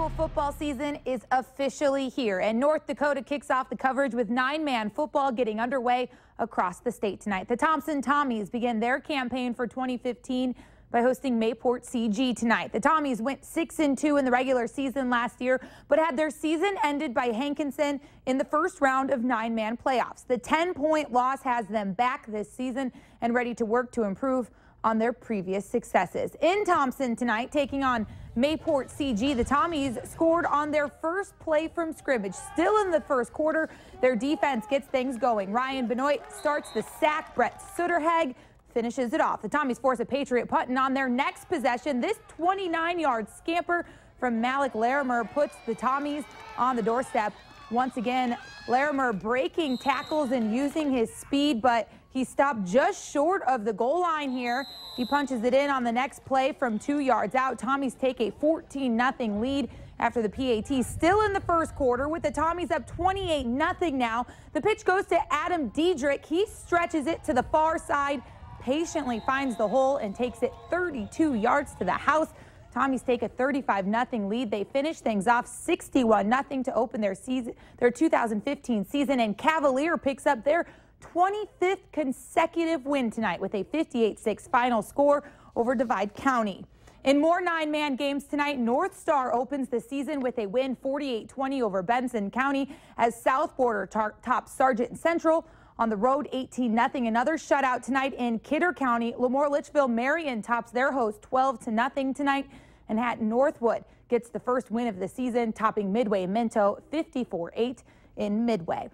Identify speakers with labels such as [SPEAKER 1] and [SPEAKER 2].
[SPEAKER 1] school football season is officially here, and North Dakota kicks off the coverage with nine man football getting underway across the state tonight. The Thompson Tommies begin their campaign for 2015 by hosting Mayport CG tonight. The Tommies went 6 and 2 in the regular season last year, but had their season ended by Hankinson in the first round of nine man playoffs. The 10 point loss has them back this season and ready to work to improve on their previous successes. In Thompson tonight, taking on Mayport CG. The Tommies scored on their first play from scrimmage. Still in the first quarter, their defense gets things going. Ryan Benoit starts the sack. Brett Sutterhag finishes it off. The Tommies force a Patriot punt, and on their next possession, this 29-yard scamper from Malik Larimer puts the Tommies on the doorstep once again, Larimer breaking tackles and using his speed, but he stopped just short of the goal line here. He punches it in on the next play from two yards out. Tommies take a 14-0 lead after the PAT. Still in the first quarter with the Tommies up 28-0 now. The pitch goes to Adam Diedrich. He stretches it to the far side, patiently finds the hole, and takes it 32 yards to the house. Tommies take a 35 0 lead. They finish things off 61 0 to open their season, their 2015 season, and Cavalier picks up their 25th consecutive win tonight with a 58 6 final score over Divide County. In more nine man games tonight, North Star opens the season with a win 48 20 over Benson County as South Border tops Sergeant Central on the road, 18 nothing. Another shutout tonight in Kidder County. Lemoore Litchfield Marion tops their host 12 to nothing tonight. And Hatton Northwood gets the first win of the season, topping Midway Minto 54 8 in Midway.